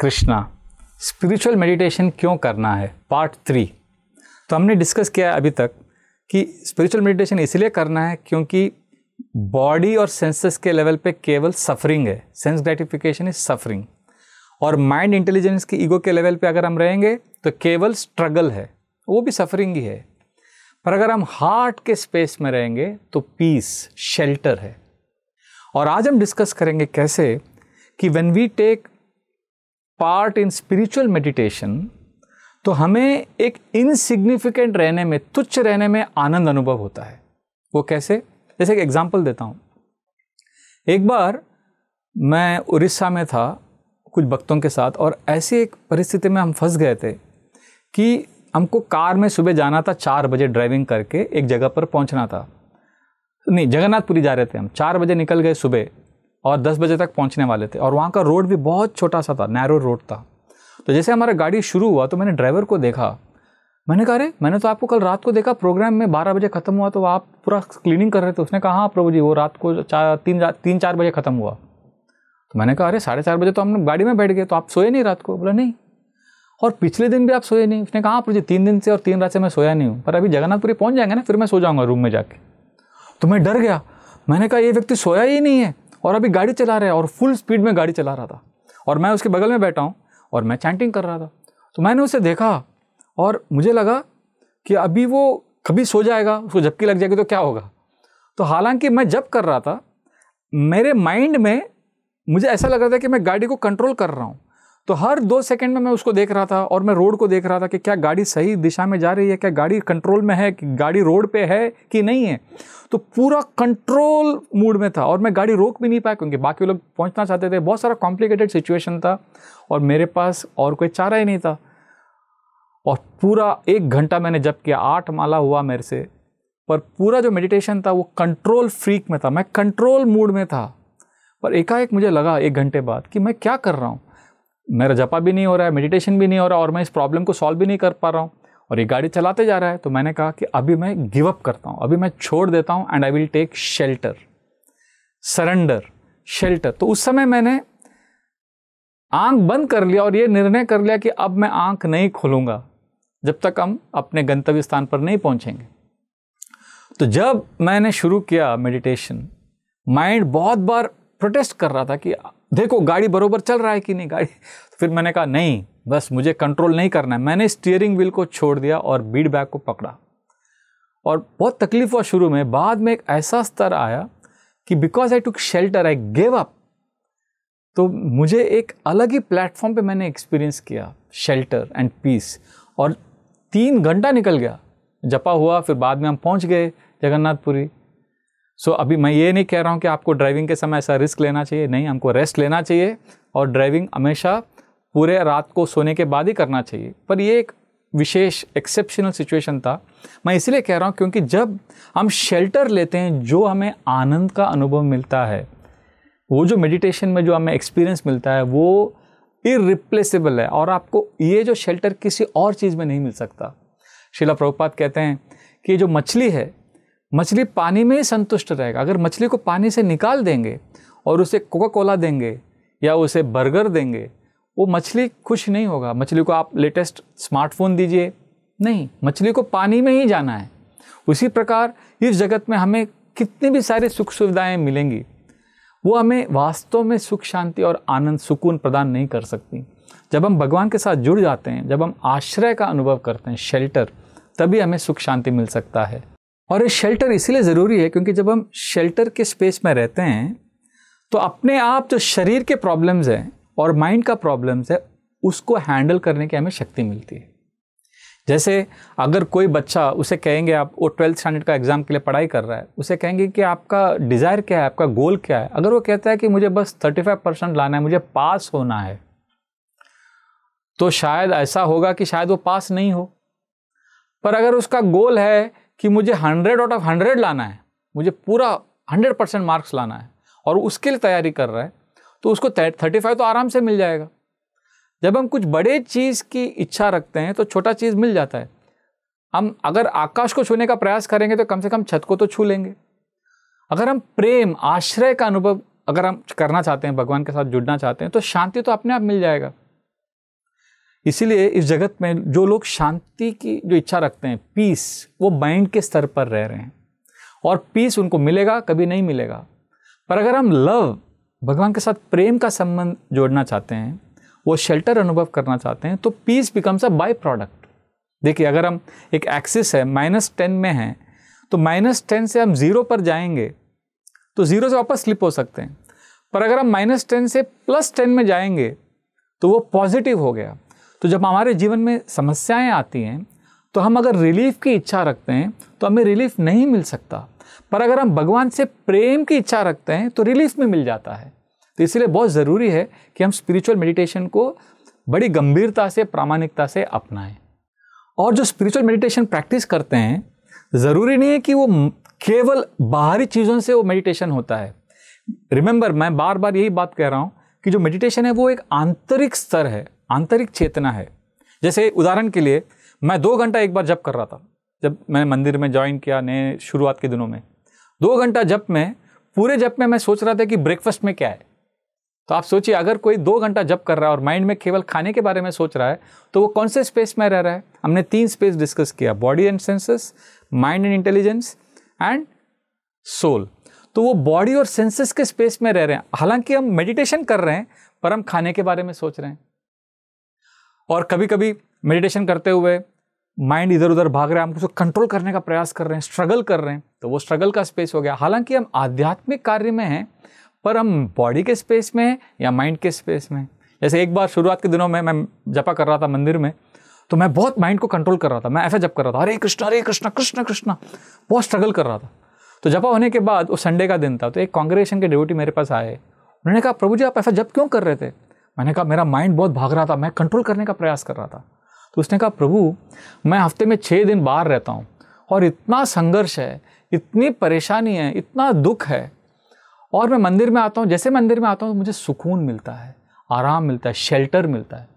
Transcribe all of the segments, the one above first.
Krishna spiritual meditation क्यों करना है पार्ट थ्री तो हमने डिस्कस किया अभी तक कि स्पिरिचुअल मेडिटेशन इसलिए करना है क्योंकि बॉडी और सेंसेस के लेवल पे केवल सफरिंग है सेंस ग्रेटिफिकेशन इज सफरिंग और माइंड इंटेलिजेंस की ईगो के लेवल पे अगर हम रहेंगे तो केवल स्ट्रगल है वो भी सफरिंग ही है पर अगर हम हार्ट के स्पेस में रहेंगे तो पीस शेल्टर है और आज हम डिस्कस करेंगे कैसे कि when we take part in spiritual meditation तो हमें एक इनसिग्निफिकेंट रहने में तुच्छ रहने में आनंद अनुभव होता है वो कैसे जैसे एक एग्जाम्पल देता हूँ एक बार मैं उड़ीसा में था कुछ भक्तों के साथ और ऐसी एक परिस्थिति में हम फंस गए थे कि हमको कार में सुबह जाना था चार बजे ड्राइविंग करके एक जगह पर पहुंचना था नहीं जगन्नाथपुरी जा रहे थे हम चार बजे निकल गए सुबह और दस बजे तक पहुंचने वाले थे और वहाँ का रोड भी बहुत छोटा सा था नैरो रोड था तो जैसे हमारा गाड़ी शुरू हुआ तो मैंने ड्राइवर को देखा मैंने कहा अरे मैंने तो आपको कल रात को देखा प्रोग्राम में बारह बजे ख़त्म हुआ तो आप पूरा क्लीनिंग कर रहे थे उसने कहा हाँ प्रभु जी वो रात को चार तीन तीन चार बजे ख़त्म हुआ तो मैंने कहा अरे साढ़े चार बजे तो हम गाड़ी में बैठ गए तो आप सोए नहीं रात को बोला नहीं और पिछले दिन भी आप सोए नहीं उसने कहा हाँ, प्रभु जी तीन दिन से और तीन रात से मैं सोया नहीं हूँ पर अभी जगन्नाथपुरी पहुँच जाएंगे ना फिर मैं सो जाऊँगा रूम में जाके तो मैं डर गया मैंने कहा ये व्यक्ति सोया ही नहीं है और अभी गाड़ी चला रहा है और फुल स्पीड में गाड़ी चला रहा था और मैं उसके बगल में बैठा हूँ और मैं चैंटिंग कर रहा था तो मैंने उसे देखा और मुझे लगा कि अभी वो कभी सो जाएगा उसको झपकी लग जाएगी तो क्या होगा तो हालांकि मैं जब कर रहा था मेरे माइंड में मुझे ऐसा लग रहा था कि मैं गाड़ी को कंट्रोल कर रहा हूँ तो हर दो सेकंड में मैं उसको देख रहा था और मैं रोड को देख रहा था कि क्या गाड़ी सही दिशा में जा रही है क्या गाड़ी कंट्रोल में है कि गाड़ी रोड पे है कि नहीं है तो पूरा कंट्रोल मूड में था और मैं गाड़ी रोक भी नहीं पाया क्योंकि बाकी लोग पहुंचना चाहते थे बहुत सारा कॉम्प्लिकेटेड सिचुएशन था और मेरे पास और कोई चारा ही नहीं था और पूरा एक घंटा मैंने जब किया आठ माला हुआ मेरे से पर पूरा जो मेडिटेशन था वो कंट्रोल फ्रीक में था मैं कंट्रोल मूड में था पर एकाएक मुझे लगा एक घंटे बाद कि मैं क्या कर रहा हूँ मेरा जपा भी नहीं हो रहा है मेडिटेशन भी नहीं हो रहा और मैं इस प्रॉब्लम को सॉल्व भी नहीं कर पा रहा हूँ और ये गाड़ी चलाते जा रहा है तो मैंने कहा कि अभी मैं गिव अप करता हूँ अभी मैं छोड़ देता हूँ and I will take shelter surrender shelter तो उस समय मैंने आंख बंद कर लिया और ये निर्णय कर लिया कि अब मैं आंख नहीं खोलूँगा जब तक हम अपने गंतव्य स्थान पर नहीं पहुँचेंगे तो जब मैंने शुरू किया मेडिटेशन माइंड बहुत बार प्रोटेस्ट कर रहा था कि देखो गाड़ी बरोबर चल रहा है कि नहीं गाड़ी फिर मैंने कहा नहीं बस मुझे कंट्रोल नहीं करना है मैंने स्टीयरिंग व्हील को छोड़ दिया और बीड बैग को पकड़ा और बहुत तकलीफ हुआ शुरू में बाद में एक ऐसा स्तर आया कि because I took shelter I gave up तो मुझे एक अलग ही प्लेटफॉर्म पे मैंने एक्सपीरियंस किया शेल्टर एंड पीस और तीन घंटा निकल गया जपा हुआ फिर बाद में हम पहुंच गए जगन्नाथपुरी सो so, अभी मैं ये नहीं कह रहा हूँ कि आपको ड्राइविंग के समय ऐसा रिस्क लेना चाहिए नहीं हमको रेस्ट लेना चाहिए और ड्राइविंग हमेशा पूरे रात को सोने के बाद ही करना चाहिए पर ये एक विशेष एक्सेप्शनल सिचुएशन था मैं इसलिए कह रहा हूँ क्योंकि जब हम शेल्टर लेते हैं जो हमें आनंद का अनुभव मिलता है वो जो मेडिटेशन में जो हमें एक्सपीरियंस मिलता है वो इरिप्लेसेबल है और आपको ये जो शेल्टर किसी और चीज़ में नहीं मिल सकता शिला प्रभुपात कहते हैं कि जो मछली है मछली पानी में ही संतुष्ट रहेगा अगर मछली को पानी से निकाल देंगे और उसे कोका कोला देंगे या उसे बर्गर देंगे वो मछली खुश नहीं होगा मछली को आप लेटेस्ट स्मार्टफोन दीजिए नहीं मछली को पानी में ही जाना है उसी प्रकार इस जगत में हमें कितनी भी सारी सुख सुविधाएं मिलेंगी वो हमें वास्तव में सुख शांति और आनंद सुकून प्रदान नहीं कर सकती जब हम भगवान के साथ जुड़ जाते हैं जब हम आश्रय का अनुभव करते हैं शेल्टर तभी हमें सुख शांति मिल सकता है और ये शेल्टर इसीलिए ज़रूरी है क्योंकि जब हम शेल्टर के स्पेस में रहते हैं तो अपने आप जो शरीर के प्रॉब्लम्स हैं और माइंड का प्रॉब्लम्स है उसको हैंडल करने की हमें शक्ति मिलती है जैसे अगर कोई बच्चा उसे कहेंगे आप वो ट्वेल्थ स्टैंडर्ड का एग्ज़ाम के लिए पढ़ाई कर रहा है उसे कहेंगे कि आपका डिज़ायर क्या है आपका गोल क्या है अगर वो कहता है कि मुझे बस थर्टी फाइव परसेंट लाना है मुझे पास होना है तो शायद ऐसा होगा कि शायद वो पास नहीं हो पर अगर उसका गोल है कि मुझे हंड्रेड आउट ऑफ हंड्रेड लाना है मुझे पूरा हंड्रेड परसेंट मार्क्स लाना है और उसके लिए तैयारी कर रहा है तो उसको थर्टी फाइव तो आराम से मिल जाएगा जब हम कुछ बड़े चीज़ की इच्छा रखते हैं तो छोटा चीज़ मिल जाता है हम अगर आकाश को छूने का प्रयास करेंगे तो कम से कम छत को तो छू लेंगे अगर हम प्रेम आश्रय का अनुभव अगर हम करना चाहते हैं भगवान के साथ जुड़ना चाहते हैं तो शांति तो अपने आप मिल जाएगा इसीलिए इस जगत में जो लोग शांति की जो इच्छा रखते हैं पीस वो माइंड के स्तर पर रह रहे हैं और पीस उनको मिलेगा कभी नहीं मिलेगा पर अगर हम लव भगवान के साथ प्रेम का संबंध जोड़ना चाहते हैं वो शेल्टर अनुभव करना चाहते हैं तो peace becomes a byproduct देखिए अगर हम एक एक्सिस है माइनस टेन में हैं तो माइनस टेन से हम ज़ीरो पर जाएंगे तो ज़ीरो से वापस स्लिप हो सकते हैं पर अगर हम माइनस टेन से प्लस टेन में जाएंगे तो वो पॉजिटिव हो गया तो जब हमारे जीवन में समस्याएं आती हैं तो हम अगर रिलीफ की इच्छा रखते हैं तो हमें रिलीफ नहीं मिल सकता पर अगर हम भगवान से प्रेम की इच्छा रखते हैं तो रिलीफ में मिल जाता है तो इसलिए बहुत ज़रूरी है कि हम स्पिरिचुअल मेडिटेशन को बड़ी गंभीरता से प्रामाणिकता से अपनाएं और जो स्पिरिचुअल मेडिटेशन प्रैक्टिस करते हैं ज़रूरी नहीं है कि वो केवल बाहरी चीज़ों से वो मेडिटेशन होता है रिमेंबर मैं बार बार यही बात कह रहा हूँ कि जो मेडिटेशन है वो एक आंतरिक स्तर है आंतरिक चेतना है जैसे उदाहरण के लिए मैं दो घंटा एक बार जप कर रहा था जब मैंने मंदिर में ज्वाइन किया नए शुरुआत के दिनों में दो घंटा जप में पूरे जप में मैं सोच रहा था कि ब्रेकफास्ट में क्या है तो आप सोचिए अगर कोई दो घंटा जप कर रहा है और माइंड में केवल खाने के बारे में सोच रहा है तो वो कौन से स्पेस में रह रहा है हमने तीन स्पेस डिस्कस किया body and senses mind and intelligence and soul तो वो बॉडी और सेंसेस के स्पेस में रह रहे हैं हालांकि हम मेडिटेशन कर रहे हैं पर हम खाने के बारे में सोच रहे हैं और कभी कभी मेडिटेशन करते हुए माइंड इधर उधर भाग रहा है हम उसको कंट्रोल करने का प्रयास कर रहे हैं स्ट्रगल कर रहे हैं तो वो स्ट्रगल का स्पेस हो गया हालांकि हम आध्यात्मिक कार्य में हैं पर हम बॉडी के स्पेस में हैं या माइंड के स्पेस में जैसे एक बार शुरुआत के दिनों में मैं जपा कर रहा था मंदिर में तो मैं बहुत माइंड को कंट्रोल कर रहा था मैं ऐसा जप कर रहा था हरे कृष्णा हरे कृष्णा कृष्ण कृष्णा बहुत स्ट्रगल कर रहा था तो जपा होने के बाद वो संडे का दिन था तो एक कांग्रेशन के ड्यूटी मेरे पास आए उन्होंने कहा प्रभु जी आप ऐसा जप क्यों कर रहे थे मैंने कहा मेरा माइंड बहुत भाग रहा था मैं कंट्रोल करने का प्रयास कर रहा था तो उसने कहा प्रभु मैं हफ्ते में छः दिन बाहर रहता हूँ और इतना संघर्ष है इतनी परेशानी है इतना दुख है और मैं मंदिर में आता हूँ जैसे मंदिर में आता हूँ तो मुझे सुकून मिलता है आराम मिलता है शेल्टर मिलता है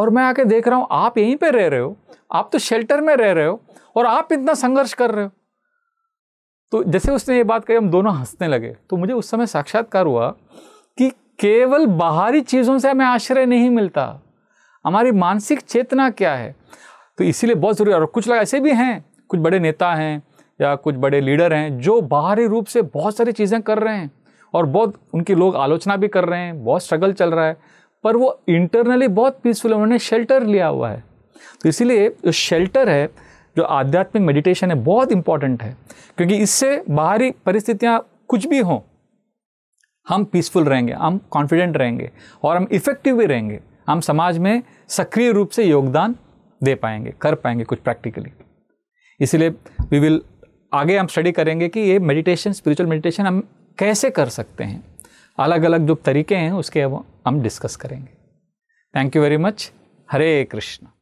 और मैं आके देख रहा हूँ आप यहीं पर रह रहे हो आप तो शेल्टर में रह रहे हो और आप इतना संघर्ष कर रहे हो तो जैसे उसने ये बात कही हम दोनों हंसने लगे तो मुझे उस समय साक्षात्कार हुआ केवल बाहरी चीज़ों से हमें आश्रय नहीं मिलता हमारी मानसिक चेतना क्या है तो इसीलिए बहुत ज़रूरी और कुछ लोग ऐसे भी हैं कुछ बड़े नेता हैं या कुछ बड़े लीडर हैं जो बाहरी रूप से बहुत सारी चीज़ें कर रहे हैं और बहुत उनकी लोग आलोचना भी कर रहे हैं बहुत स्ट्रगल चल रहा है पर वो इंटरनली बहुत पीसफुल उन्होंने शेल्टर लिया हुआ है तो इसीलिए जो शेल्टर है जो आध्यात्मिक मेडिटेशन है बहुत इंपॉर्टेंट है क्योंकि इससे बाहरी परिस्थितियाँ कुछ भी हों हम पीसफुल रहेंगे हम कॉन्फिडेंट रहेंगे और हम इफ़ेक्टिव भी रहेंगे हम समाज में सक्रिय रूप से योगदान दे पाएंगे कर पाएंगे कुछ प्रैक्टिकली इसलिए वी विल आगे हम स्टडी करेंगे कि ये मेडिटेशन स्पिरिचुअल मेडिटेशन हम कैसे कर सकते हैं अलग अलग जो तरीके हैं उसके अब हम डिस्कस करेंगे thank you very much Hare Krishna